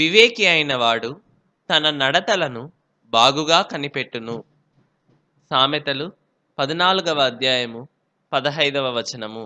వివేకి అయినవాడు తన నడతలను బాగుగా కనిపెట్టును సామెతలు పద్నాలుగవ అధ్యాయము పదహైదవ వచనము